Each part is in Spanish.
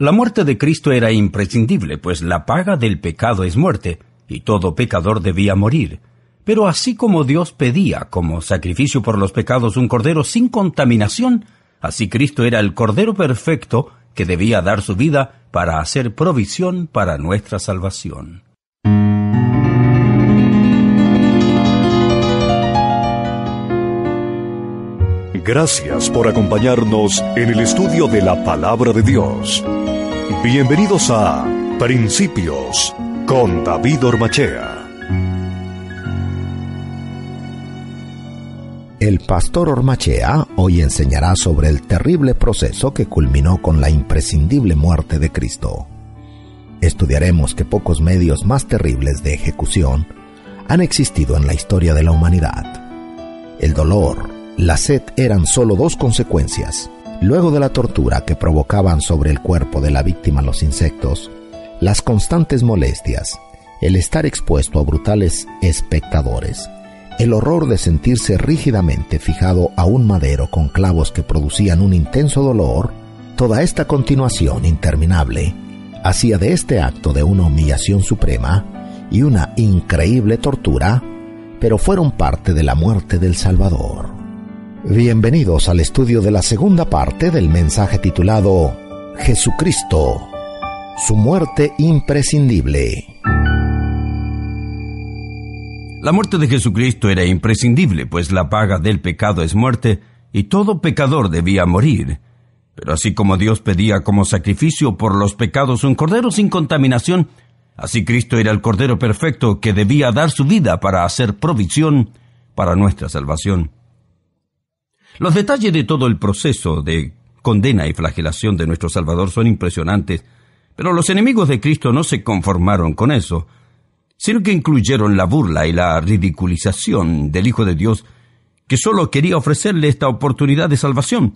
La muerte de Cristo era imprescindible, pues la paga del pecado es muerte, y todo pecador debía morir. Pero así como Dios pedía como sacrificio por los pecados un cordero sin contaminación, así Cristo era el cordero perfecto que debía dar su vida para hacer provisión para nuestra salvación. Gracias por acompañarnos en el estudio de la palabra de Dios. Bienvenidos a Principios con David Ormachea. El pastor Ormachea hoy enseñará sobre el terrible proceso que culminó con la imprescindible muerte de Cristo. Estudiaremos que pocos medios más terribles de ejecución han existido en la historia de la humanidad. El dolor, la sed eran solo dos consecuencias Luego de la tortura que provocaban sobre el cuerpo de la víctima los insectos, las constantes molestias, el estar expuesto a brutales espectadores, el horror de sentirse rígidamente fijado a un madero con clavos que producían un intenso dolor, toda esta continuación interminable hacía de este acto de una humillación suprema y una increíble tortura, pero fueron parte de la muerte del Salvador. Bienvenidos al estudio de la segunda parte del mensaje titulado Jesucristo, su muerte imprescindible. La muerte de Jesucristo era imprescindible, pues la paga del pecado es muerte y todo pecador debía morir. Pero así como Dios pedía como sacrificio por los pecados un cordero sin contaminación, así Cristo era el cordero perfecto que debía dar su vida para hacer provisión para nuestra salvación. Los detalles de todo el proceso de condena y flagelación de nuestro Salvador son impresionantes, pero los enemigos de Cristo no se conformaron con eso, sino que incluyeron la burla y la ridiculización del Hijo de Dios, que solo quería ofrecerle esta oportunidad de salvación.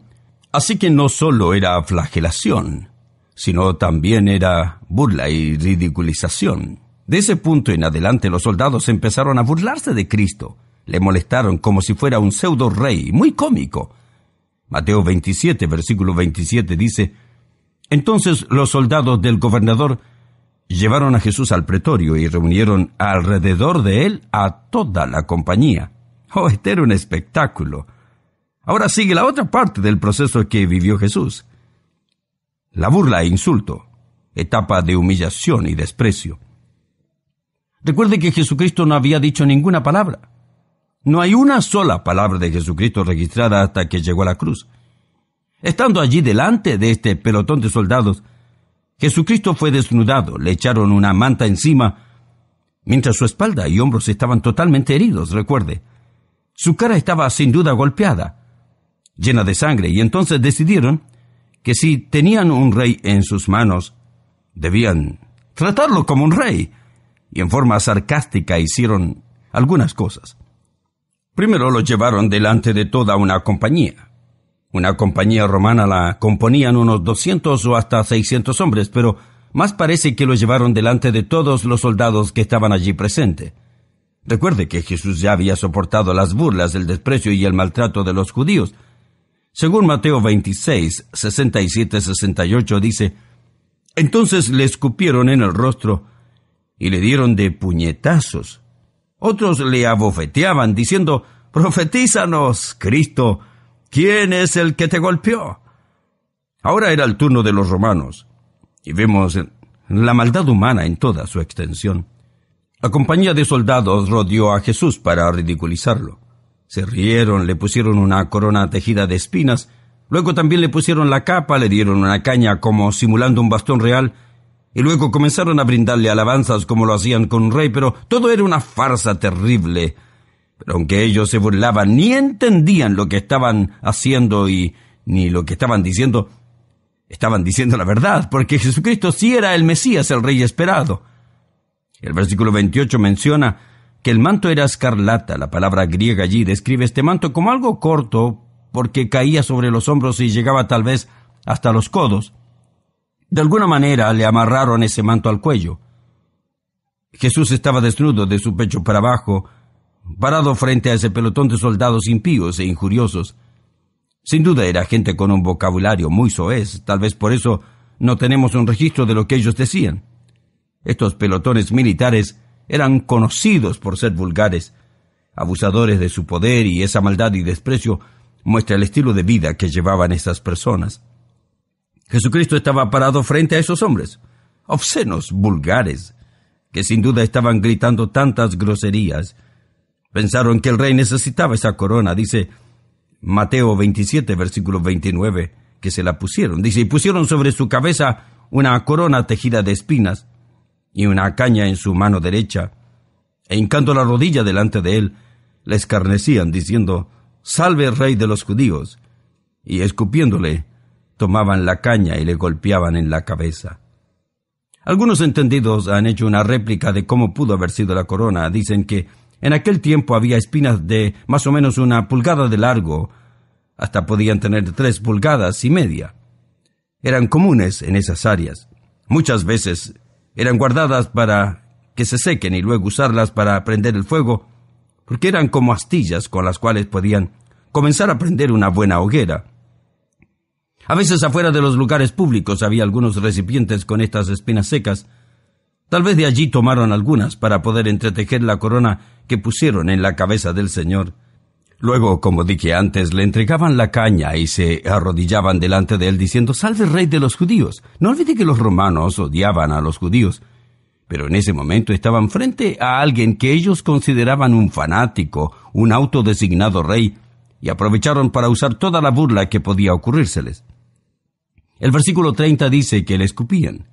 Así que no solo era flagelación, sino también era burla y ridiculización. De ese punto en adelante los soldados empezaron a burlarse de Cristo, le molestaron como si fuera un pseudo rey, muy cómico. Mateo 27, versículo 27 dice, Entonces los soldados del gobernador llevaron a Jesús al pretorio y reunieron alrededor de él a toda la compañía. Oh, este era un espectáculo. Ahora sigue la otra parte del proceso que vivió Jesús. La burla e insulto, etapa de humillación y desprecio. Recuerde que Jesucristo no había dicho ninguna palabra. No hay una sola palabra de Jesucristo registrada hasta que llegó a la cruz. Estando allí delante de este pelotón de soldados, Jesucristo fue desnudado, le echaron una manta encima, mientras su espalda y hombros estaban totalmente heridos, recuerde. Su cara estaba sin duda golpeada, llena de sangre, y entonces decidieron que si tenían un rey en sus manos, debían tratarlo como un rey, y en forma sarcástica hicieron algunas cosas. Primero lo llevaron delante de toda una compañía. Una compañía romana la componían unos 200 o hasta 600 hombres, pero más parece que lo llevaron delante de todos los soldados que estaban allí presentes. Recuerde que Jesús ya había soportado las burlas, el desprecio y el maltrato de los judíos. Según Mateo 26, 67, 68 dice, Entonces le escupieron en el rostro y le dieron de puñetazos. Otros le abofeteaban, diciendo, Profetízanos, Cristo, ¿quién es el que te golpeó? Ahora era el turno de los romanos, y vemos la maldad humana en toda su extensión. La compañía de soldados rodeó a Jesús para ridiculizarlo. Se rieron, le pusieron una corona tejida de espinas, luego también le pusieron la capa, le dieron una caña como simulando un bastón real, y luego comenzaron a brindarle alabanzas como lo hacían con un rey, pero todo era una farsa terrible. Pero aunque ellos se burlaban, ni entendían lo que estaban haciendo y ni lo que estaban diciendo, estaban diciendo la verdad, porque Jesucristo sí era el Mesías, el rey esperado. El versículo 28 menciona que el manto era escarlata, la palabra griega allí describe este manto como algo corto porque caía sobre los hombros y llegaba tal vez hasta los codos. De alguna manera le amarraron ese manto al cuello. Jesús estaba desnudo de su pecho para abajo, parado frente a ese pelotón de soldados impíos e injuriosos. Sin duda era gente con un vocabulario muy soez, tal vez por eso no tenemos un registro de lo que ellos decían. Estos pelotones militares eran conocidos por ser vulgares, abusadores de su poder y esa maldad y desprecio muestra el estilo de vida que llevaban esas personas. Jesucristo estaba parado frente a esos hombres, obscenos, vulgares, que sin duda estaban gritando tantas groserías. Pensaron que el rey necesitaba esa corona, dice Mateo 27, versículo 29, que se la pusieron. Dice, y pusieron sobre su cabeza una corona tejida de espinas y una caña en su mano derecha, e hincando la rodilla delante de él, le escarnecían, diciendo, Salve rey de los judíos, y escupiéndole, tomaban la caña y le golpeaban en la cabeza. Algunos entendidos han hecho una réplica de cómo pudo haber sido la corona. Dicen que en aquel tiempo había espinas de más o menos una pulgada de largo, hasta podían tener tres pulgadas y media. Eran comunes en esas áreas. Muchas veces eran guardadas para que se sequen y luego usarlas para prender el fuego, porque eran como astillas con las cuales podían comenzar a prender una buena hoguera. A veces afuera de los lugares públicos había algunos recipientes con estas espinas secas. Tal vez de allí tomaron algunas para poder entretejer la corona que pusieron en la cabeza del Señor. Luego, como dije antes, le entregaban la caña y se arrodillaban delante de él diciendo, Salve rey de los judíos. No olvide que los romanos odiaban a los judíos, pero en ese momento estaban frente a alguien que ellos consideraban un fanático, un autodesignado rey, y aprovecharon para usar toda la burla que podía ocurrírseles. El versículo 30 dice que le escupían,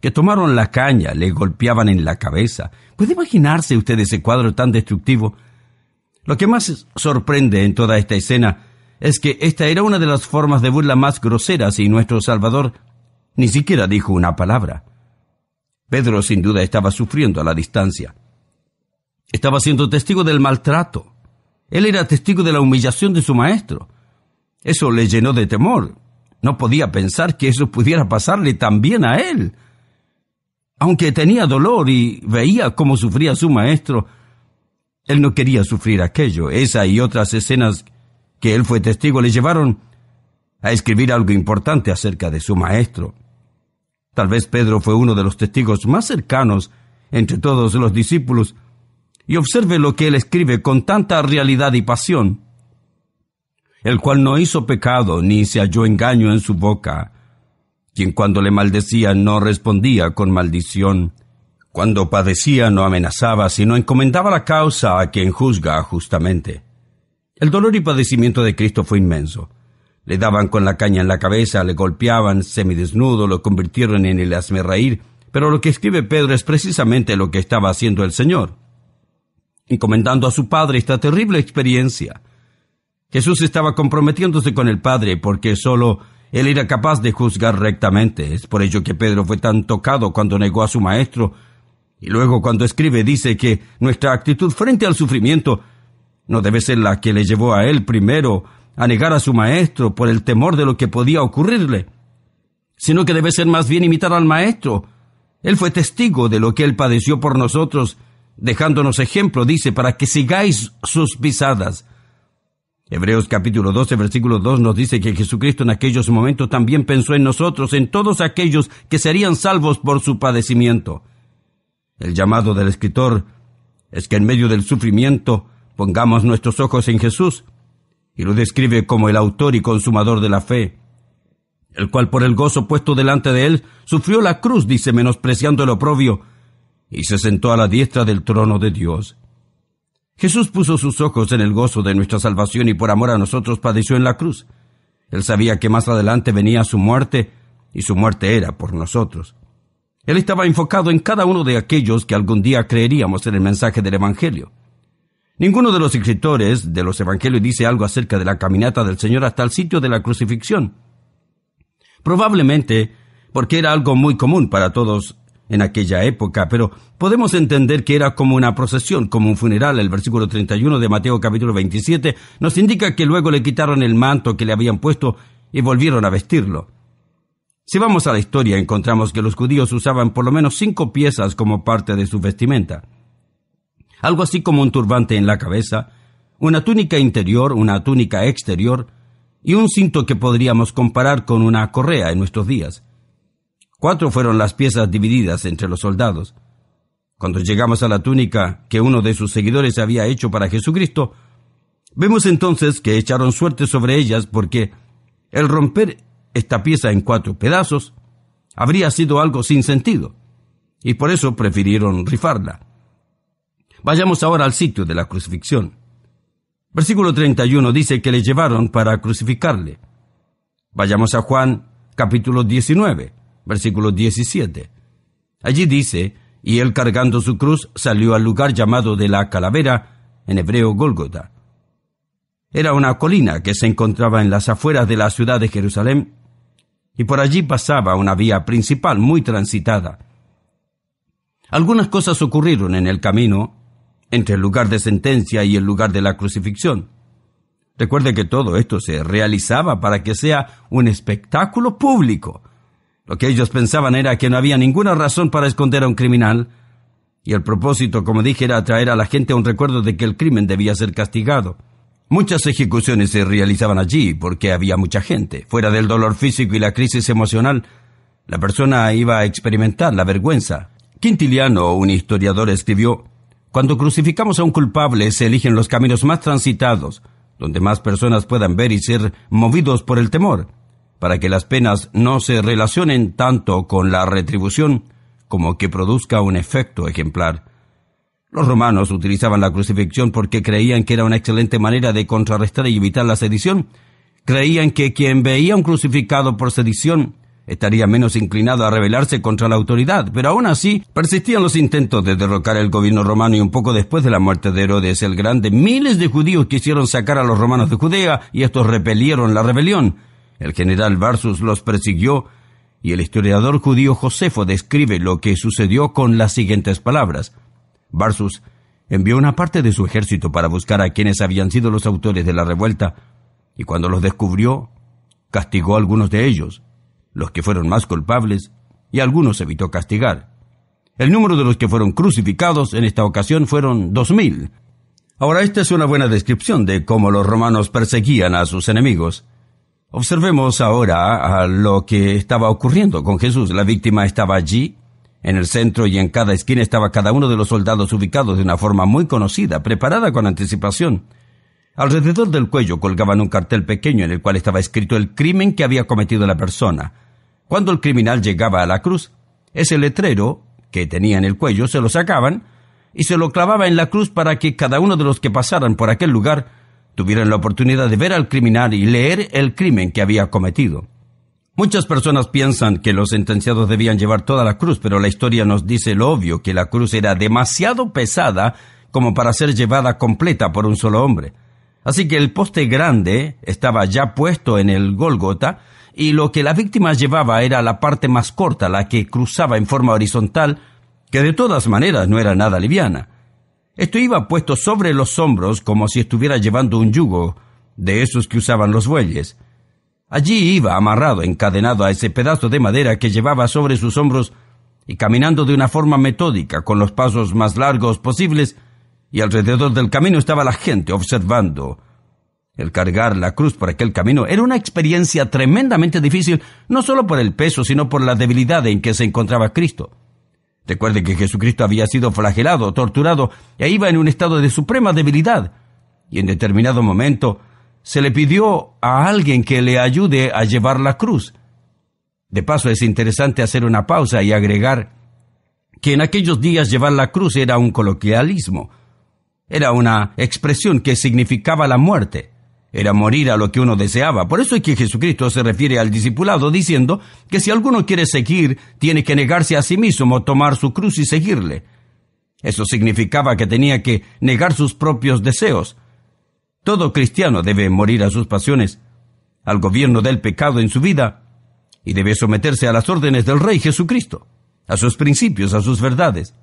que tomaron la caña, le golpeaban en la cabeza. ¿Puede imaginarse usted ese cuadro tan destructivo? Lo que más sorprende en toda esta escena es que esta era una de las formas de burla más groseras y nuestro Salvador ni siquiera dijo una palabra. Pedro sin duda estaba sufriendo a la distancia. Estaba siendo testigo del maltrato. Él era testigo de la humillación de su maestro. Eso le llenó de temor. No podía pensar que eso pudiera pasarle también a él. Aunque tenía dolor y veía cómo sufría su maestro, él no quería sufrir aquello. Esa y otras escenas que él fue testigo le llevaron a escribir algo importante acerca de su maestro. Tal vez Pedro fue uno de los testigos más cercanos entre todos los discípulos, y observe lo que él escribe con tanta realidad y pasión el cual no hizo pecado ni se halló engaño en su boca, quien cuando le maldecía no respondía con maldición, cuando padecía no amenazaba, sino encomendaba la causa a quien juzga justamente. El dolor y padecimiento de Cristo fue inmenso. Le daban con la caña en la cabeza, le golpeaban semidesnudo, lo convirtieron en el reír, pero lo que escribe Pedro es precisamente lo que estaba haciendo el Señor, encomendando a su Padre esta terrible experiencia, Jesús estaba comprometiéndose con el Padre porque solo Él era capaz de juzgar rectamente. Es por ello que Pedro fue tan tocado cuando negó a su Maestro. Y luego cuando escribe dice que nuestra actitud frente al sufrimiento no debe ser la que le llevó a Él primero a negar a su Maestro por el temor de lo que podía ocurrirle, sino que debe ser más bien imitar al Maestro. Él fue testigo de lo que Él padeció por nosotros, dejándonos ejemplo, dice, para que sigáis sus pisadas. Hebreos capítulo 12, versículo 2 nos dice que Jesucristo en aquellos momentos también pensó en nosotros, en todos aquellos que serían salvos por su padecimiento. El llamado del escritor es que en medio del sufrimiento pongamos nuestros ojos en Jesús, y lo describe como el autor y consumador de la fe, el cual por el gozo puesto delante de él sufrió la cruz, dice, menospreciando el oprobio, y se sentó a la diestra del trono de Dios. Jesús puso sus ojos en el gozo de nuestra salvación y por amor a nosotros padeció en la cruz. Él sabía que más adelante venía su muerte y su muerte era por nosotros. Él estaba enfocado en cada uno de aquellos que algún día creeríamos en el mensaje del Evangelio. Ninguno de los escritores de los Evangelios dice algo acerca de la caminata del Señor hasta el sitio de la crucifixión. Probablemente porque era algo muy común para todos en aquella época, pero podemos entender que era como una procesión, como un funeral. El versículo 31 de Mateo capítulo 27 nos indica que luego le quitaron el manto que le habían puesto y volvieron a vestirlo. Si vamos a la historia, encontramos que los judíos usaban por lo menos cinco piezas como parte de su vestimenta. Algo así como un turbante en la cabeza, una túnica interior, una túnica exterior y un cinto que podríamos comparar con una correa en nuestros días. Cuatro fueron las piezas divididas entre los soldados. Cuando llegamos a la túnica que uno de sus seguidores había hecho para Jesucristo, vemos entonces que echaron suerte sobre ellas porque el romper esta pieza en cuatro pedazos habría sido algo sin sentido, y por eso prefirieron rifarla. Vayamos ahora al sitio de la crucifixión. Versículo 31 dice que le llevaron para crucificarle. Vayamos a Juan capítulo 19 versículo 17. Allí dice, y él cargando su cruz salió al lugar llamado de la calavera, en hebreo Gólgota. Era una colina que se encontraba en las afueras de la ciudad de Jerusalén, y por allí pasaba una vía principal muy transitada. Algunas cosas ocurrieron en el camino, entre el lugar de sentencia y el lugar de la crucifixión. Recuerde que todo esto se realizaba para que sea un espectáculo público. Lo que ellos pensaban era que no había ninguna razón para esconder a un criminal, y el propósito, como dije, era atraer a la gente a un recuerdo de que el crimen debía ser castigado. Muchas ejecuciones se realizaban allí porque había mucha gente. Fuera del dolor físico y la crisis emocional, la persona iba a experimentar la vergüenza. Quintiliano, un historiador, escribió, Cuando crucificamos a un culpable se eligen los caminos más transitados, donde más personas puedan ver y ser movidos por el temor para que las penas no se relacionen tanto con la retribución como que produzca un efecto ejemplar. Los romanos utilizaban la crucifixión porque creían que era una excelente manera de contrarrestar y evitar la sedición. Creían que quien veía un crucificado por sedición estaría menos inclinado a rebelarse contra la autoridad, pero aún así persistían los intentos de derrocar el gobierno romano y un poco después de la muerte de Herodes el Grande, miles de judíos quisieron sacar a los romanos de Judea y estos repelieron la rebelión. El general Varsus los persiguió y el historiador judío Josefo describe lo que sucedió con las siguientes palabras. Varsus envió una parte de su ejército para buscar a quienes habían sido los autores de la revuelta y cuando los descubrió, castigó a algunos de ellos, los que fueron más culpables, y algunos evitó castigar. El número de los que fueron crucificados en esta ocasión fueron dos mil. Ahora, esta es una buena descripción de cómo los romanos perseguían a sus enemigos. Observemos ahora a lo que estaba ocurriendo con Jesús. La víctima estaba allí, en el centro y en cada esquina estaba cada uno de los soldados ubicados de una forma muy conocida, preparada con anticipación. Alrededor del cuello colgaban un cartel pequeño en el cual estaba escrito el crimen que había cometido la persona. Cuando el criminal llegaba a la cruz, ese letrero que tenía en el cuello se lo sacaban y se lo clavaba en la cruz para que cada uno de los que pasaran por aquel lugar Tuvieron la oportunidad de ver al criminal y leer el crimen que había cometido. Muchas personas piensan que los sentenciados debían llevar toda la cruz, pero la historia nos dice lo obvio, que la cruz era demasiado pesada como para ser llevada completa por un solo hombre. Así que el poste grande estaba ya puesto en el Gólgota y lo que la víctima llevaba era la parte más corta, la que cruzaba en forma horizontal, que de todas maneras no era nada liviana. Esto iba puesto sobre los hombros como si estuviera llevando un yugo, de esos que usaban los bueyes. Allí iba amarrado, encadenado a ese pedazo de madera que llevaba sobre sus hombros y caminando de una forma metódica, con los pasos más largos posibles, y alrededor del camino estaba la gente observando. El cargar la cruz por aquel camino era una experiencia tremendamente difícil, no solo por el peso, sino por la debilidad en que se encontraba Cristo. Recuerde que Jesucristo había sido flagelado, torturado e iba en un estado de suprema debilidad. Y en determinado momento se le pidió a alguien que le ayude a llevar la cruz. De paso es interesante hacer una pausa y agregar que en aquellos días llevar la cruz era un coloquialismo, era una expresión que significaba la muerte era morir a lo que uno deseaba. Por eso es que Jesucristo se refiere al discipulado diciendo que si alguno quiere seguir, tiene que negarse a sí mismo, tomar su cruz y seguirle. Eso significaba que tenía que negar sus propios deseos. Todo cristiano debe morir a sus pasiones, al gobierno del pecado en su vida, y debe someterse a las órdenes del Rey Jesucristo, a sus principios, a sus verdades.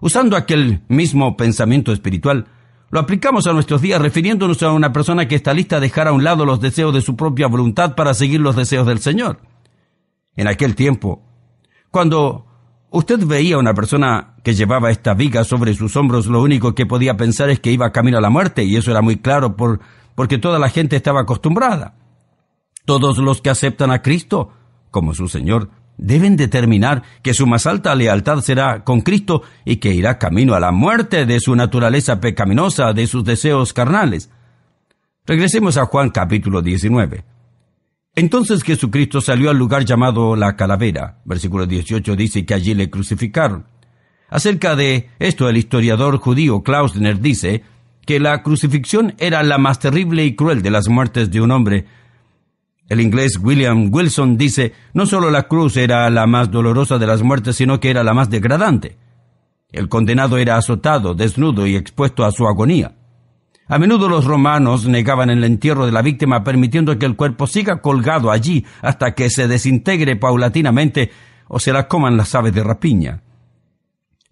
Usando aquel mismo pensamiento espiritual, lo aplicamos a nuestros días refiriéndonos a una persona que está lista a dejar a un lado los deseos de su propia voluntad para seguir los deseos del Señor. En aquel tiempo, cuando usted veía a una persona que llevaba esta viga sobre sus hombros, lo único que podía pensar es que iba camino a la muerte, y eso era muy claro por, porque toda la gente estaba acostumbrada. Todos los que aceptan a Cristo como su Señor deben determinar que su más alta lealtad será con Cristo y que irá camino a la muerte de su naturaleza pecaminosa, de sus deseos carnales. Regresemos a Juan capítulo 19. Entonces Jesucristo salió al lugar llamado la calavera. Versículo 18 dice que allí le crucificaron. Acerca de esto el historiador judío Klausner dice que la crucifixión era la más terrible y cruel de las muertes de un hombre, el inglés William Wilson dice, no solo la cruz era la más dolorosa de las muertes, sino que era la más degradante. El condenado era azotado, desnudo y expuesto a su agonía. A menudo los romanos negaban el entierro de la víctima permitiendo que el cuerpo siga colgado allí hasta que se desintegre paulatinamente o se la coman las aves de rapiña.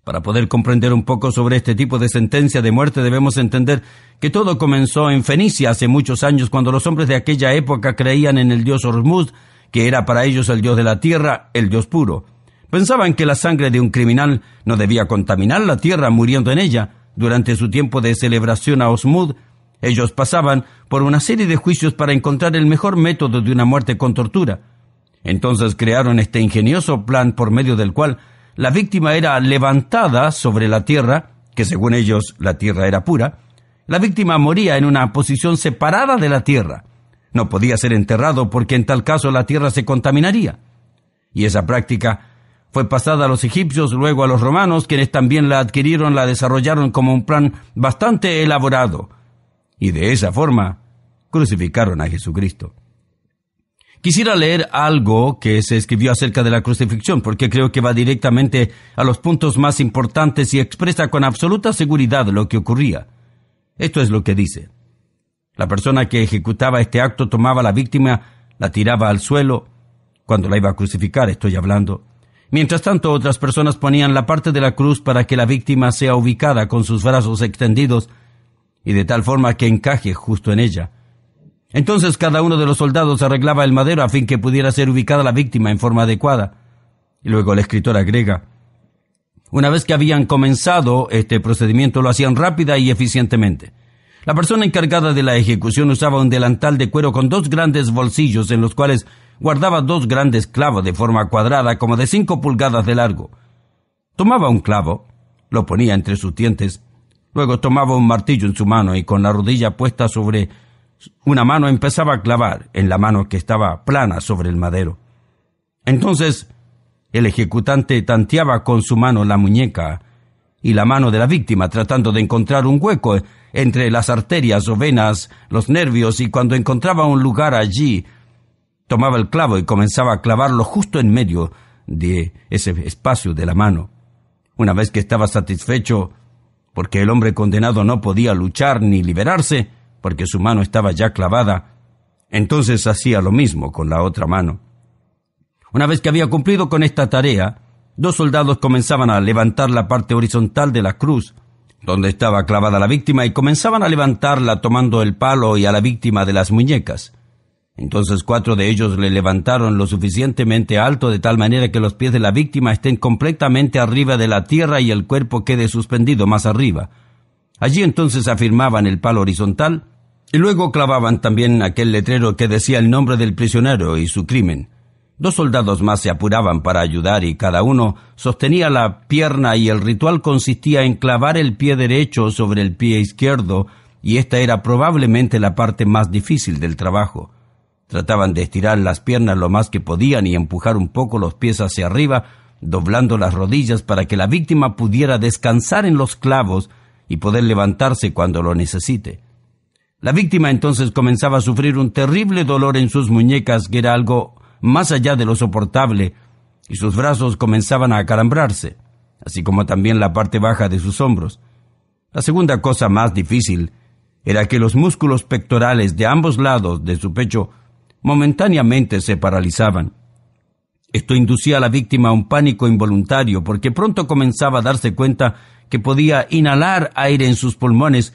Para poder comprender un poco sobre este tipo de sentencia de muerte debemos entender que todo comenzó en Fenicia hace muchos años cuando los hombres de aquella época creían en el dios Osmud que era para ellos el dios de la tierra, el dios puro. Pensaban que la sangre de un criminal no debía contaminar la tierra muriendo en ella. Durante su tiempo de celebración a Osmud, ellos pasaban por una serie de juicios para encontrar el mejor método de una muerte con tortura. Entonces crearon este ingenioso plan por medio del cual la víctima era levantada sobre la tierra, que según ellos la tierra era pura, la víctima moría en una posición separada de la tierra. No podía ser enterrado porque en tal caso la tierra se contaminaría. Y esa práctica fue pasada a los egipcios, luego a los romanos, quienes también la adquirieron, la desarrollaron como un plan bastante elaborado. Y de esa forma crucificaron a Jesucristo. Quisiera leer algo que se escribió acerca de la crucifixión, porque creo que va directamente a los puntos más importantes y expresa con absoluta seguridad lo que ocurría. Esto es lo que dice. La persona que ejecutaba este acto tomaba la víctima, la tiraba al suelo, cuando la iba a crucificar, estoy hablando. Mientras tanto, otras personas ponían la parte de la cruz para que la víctima sea ubicada con sus brazos extendidos y de tal forma que encaje justo en ella. Entonces cada uno de los soldados arreglaba el madero a fin que pudiera ser ubicada la víctima en forma adecuada. Y luego la escritora agrega, una vez que habían comenzado este procedimiento lo hacían rápida y eficientemente. La persona encargada de la ejecución usaba un delantal de cuero con dos grandes bolsillos en los cuales guardaba dos grandes clavos de forma cuadrada como de cinco pulgadas de largo. Tomaba un clavo, lo ponía entre sus dientes, luego tomaba un martillo en su mano y con la rodilla puesta sobre una mano empezaba a clavar en la mano que estaba plana sobre el madero. Entonces, el ejecutante tanteaba con su mano la muñeca y la mano de la víctima tratando de encontrar un hueco entre las arterias o venas, los nervios, y cuando encontraba un lugar allí, tomaba el clavo y comenzaba a clavarlo justo en medio de ese espacio de la mano. Una vez que estaba satisfecho, porque el hombre condenado no podía luchar ni liberarse, porque su mano estaba ya clavada, entonces hacía lo mismo con la otra mano. Una vez que había cumplido con esta tarea, dos soldados comenzaban a levantar la parte horizontal de la cruz, donde estaba clavada la víctima, y comenzaban a levantarla tomando el palo y a la víctima de las muñecas. Entonces cuatro de ellos le levantaron lo suficientemente alto de tal manera que los pies de la víctima estén completamente arriba de la tierra y el cuerpo quede suspendido más arriba. Allí entonces afirmaban el palo horizontal y luego clavaban también aquel letrero que decía el nombre del prisionero y su crimen. Dos soldados más se apuraban para ayudar y cada uno sostenía la pierna y el ritual consistía en clavar el pie derecho sobre el pie izquierdo y esta era probablemente la parte más difícil del trabajo. Trataban de estirar las piernas lo más que podían y empujar un poco los pies hacia arriba, doblando las rodillas para que la víctima pudiera descansar en los clavos y poder levantarse cuando lo necesite. La víctima entonces comenzaba a sufrir un terrible dolor en sus muñecas que era algo más allá de lo soportable, y sus brazos comenzaban a acalambrarse, así como también la parte baja de sus hombros. La segunda cosa más difícil era que los músculos pectorales de ambos lados de su pecho momentáneamente se paralizaban. Esto inducía a la víctima a un pánico involuntario porque pronto comenzaba a darse cuenta que podía inhalar aire en sus pulmones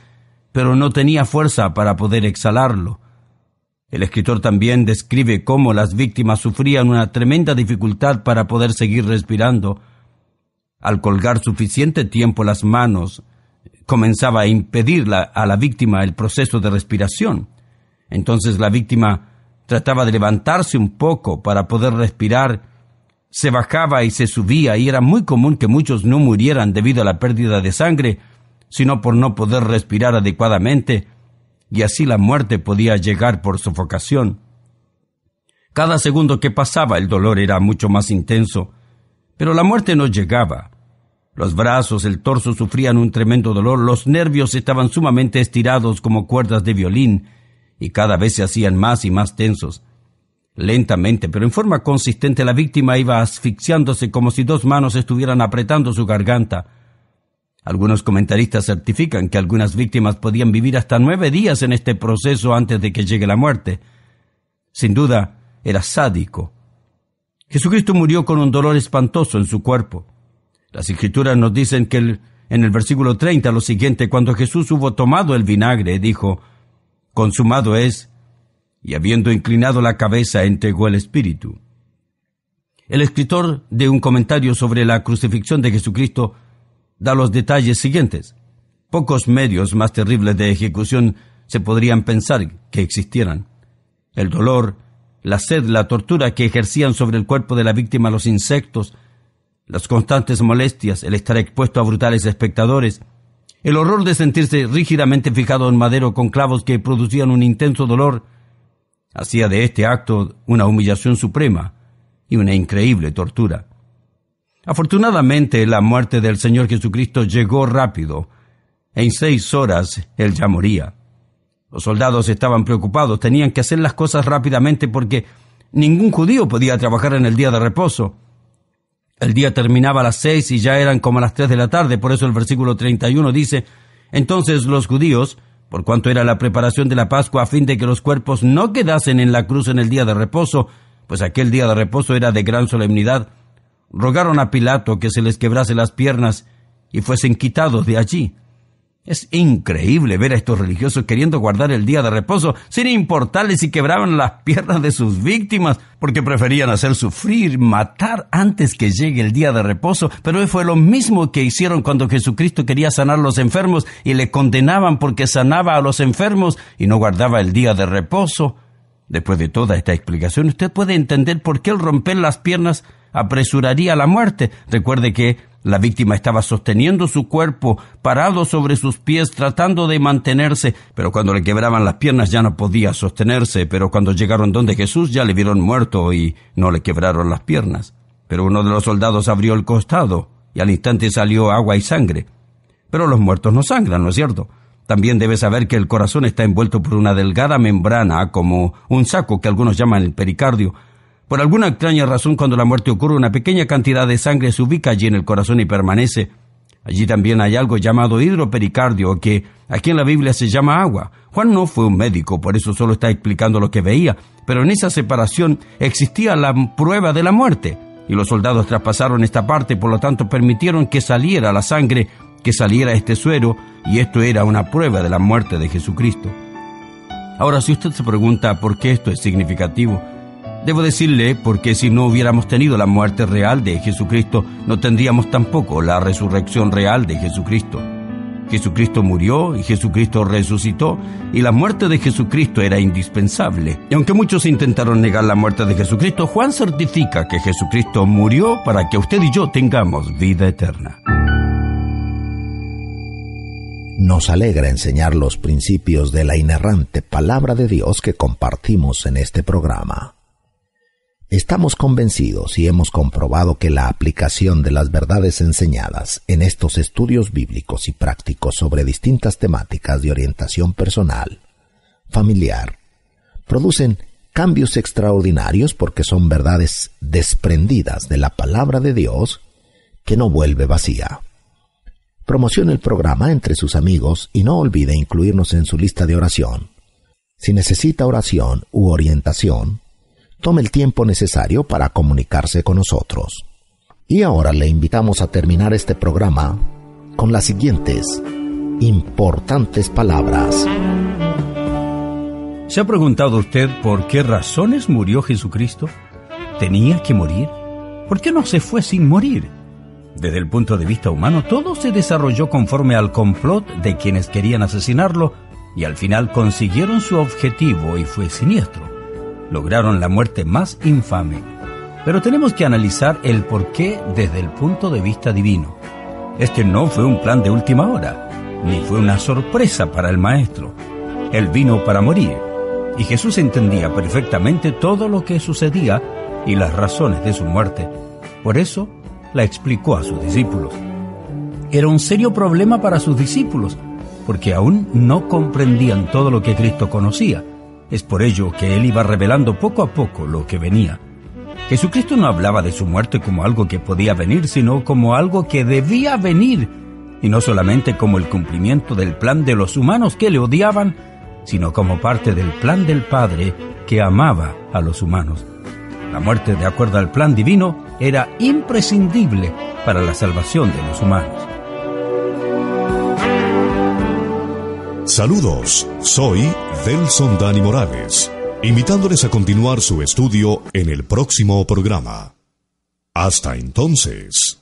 pero no tenía fuerza para poder exhalarlo. El escritor también describe cómo las víctimas sufrían una tremenda dificultad para poder seguir respirando. Al colgar suficiente tiempo las manos, comenzaba a impedir a la víctima el proceso de respiración. Entonces la víctima trataba de levantarse un poco para poder respirar, se bajaba y se subía, y era muy común que muchos no murieran debido a la pérdida de sangre, sino por no poder respirar adecuadamente, y así la muerte podía llegar por sofocación. Cada segundo que pasaba el dolor era mucho más intenso, pero la muerte no llegaba. Los brazos, el torso sufrían un tremendo dolor, los nervios estaban sumamente estirados como cuerdas de violín, y cada vez se hacían más y más tensos. Lentamente, pero en forma consistente, la víctima iba asfixiándose como si dos manos estuvieran apretando su garganta. Algunos comentaristas certifican que algunas víctimas podían vivir hasta nueve días en este proceso antes de que llegue la muerte. Sin duda, era sádico. Jesucristo murió con un dolor espantoso en su cuerpo. Las escrituras nos dicen que en el versículo 30 lo siguiente, cuando Jesús hubo tomado el vinagre, dijo, consumado es, y habiendo inclinado la cabeza entregó el Espíritu. El escritor de un comentario sobre la crucifixión de Jesucristo da los detalles siguientes. Pocos medios más terribles de ejecución se podrían pensar que existieran. El dolor, la sed, la tortura que ejercían sobre el cuerpo de la víctima los insectos, las constantes molestias, el estar expuesto a brutales espectadores, el horror de sentirse rígidamente fijado en madero con clavos que producían un intenso dolor, hacía de este acto una humillación suprema y una increíble tortura. Afortunadamente, la muerte del Señor Jesucristo llegó rápido. En seis horas él ya moría. Los soldados estaban preocupados, tenían que hacer las cosas rápidamente porque ningún judío podía trabajar en el día de reposo. El día terminaba a las seis y ya eran como a las tres de la tarde, por eso el versículo 31 dice, entonces los judíos, por cuanto era la preparación de la Pascua a fin de que los cuerpos no quedasen en la cruz en el día de reposo, pues aquel día de reposo era de gran solemnidad, rogaron a Pilato que se les quebrase las piernas y fuesen quitados de allí. Es increíble ver a estos religiosos queriendo guardar el día de reposo sin importarles si quebraban las piernas de sus víctimas, porque preferían hacer sufrir, matar antes que llegue el día de reposo, pero fue lo mismo que hicieron cuando Jesucristo quería sanar a los enfermos y le condenaban porque sanaba a los enfermos y no guardaba el día de reposo. Después de toda esta explicación, usted puede entender por qué el romper las piernas apresuraría la muerte. Recuerde que la víctima estaba sosteniendo su cuerpo, parado sobre sus pies, tratando de mantenerse, pero cuando le quebraban las piernas ya no podía sostenerse, pero cuando llegaron donde Jesús ya le vieron muerto y no le quebraron las piernas. Pero uno de los soldados abrió el costado y al instante salió agua y sangre. Pero los muertos no sangran, ¿no es cierto? También debe saber que el corazón está envuelto por una delgada membrana, como un saco que algunos llaman el pericardio, por alguna extraña razón, cuando la muerte ocurre, una pequeña cantidad de sangre se ubica allí en el corazón y permanece. Allí también hay algo llamado hidropericardio, que aquí en la Biblia se llama agua. Juan no fue un médico, por eso solo está explicando lo que veía, pero en esa separación existía la prueba de la muerte, y los soldados traspasaron esta parte, por lo tanto permitieron que saliera la sangre, que saliera este suero, y esto era una prueba de la muerte de Jesucristo. Ahora, si usted se pregunta por qué esto es significativo, Debo decirle, porque si no hubiéramos tenido la muerte real de Jesucristo, no tendríamos tampoco la resurrección real de Jesucristo. Jesucristo murió y Jesucristo resucitó, y la muerte de Jesucristo era indispensable. Y aunque muchos intentaron negar la muerte de Jesucristo, Juan certifica que Jesucristo murió para que usted y yo tengamos vida eterna. Nos alegra enseñar los principios de la inerrante palabra de Dios que compartimos en este programa. Estamos convencidos y hemos comprobado que la aplicación de las verdades enseñadas en estos estudios bíblicos y prácticos sobre distintas temáticas de orientación personal, familiar, producen cambios extraordinarios porque son verdades desprendidas de la palabra de Dios que no vuelve vacía. Promocione el programa entre sus amigos y no olvide incluirnos en su lista de oración. Si necesita oración u orientación, tome el tiempo necesario para comunicarse con nosotros. Y ahora le invitamos a terminar este programa con las siguientes importantes palabras. ¿Se ha preguntado usted por qué razones murió Jesucristo? ¿Tenía que morir? ¿Por qué no se fue sin morir? Desde el punto de vista humano, todo se desarrolló conforme al complot de quienes querían asesinarlo y al final consiguieron su objetivo y fue siniestro lograron la muerte más infame. Pero tenemos que analizar el porqué desde el punto de vista divino. Este no fue un plan de última hora, ni fue una sorpresa para el maestro. Él vino para morir, y Jesús entendía perfectamente todo lo que sucedía y las razones de su muerte. Por eso la explicó a sus discípulos. Era un serio problema para sus discípulos, porque aún no comprendían todo lo que Cristo conocía es por ello que él iba revelando poco a poco lo que venía. Jesucristo no hablaba de su muerte como algo que podía venir, sino como algo que debía venir, y no solamente como el cumplimiento del plan de los humanos que le odiaban, sino como parte del plan del Padre que amaba a los humanos. La muerte, de acuerdo al plan divino, era imprescindible para la salvación de los humanos. Saludos, soy Delson Dani Morales, invitándoles a continuar su estudio en el próximo programa. Hasta entonces.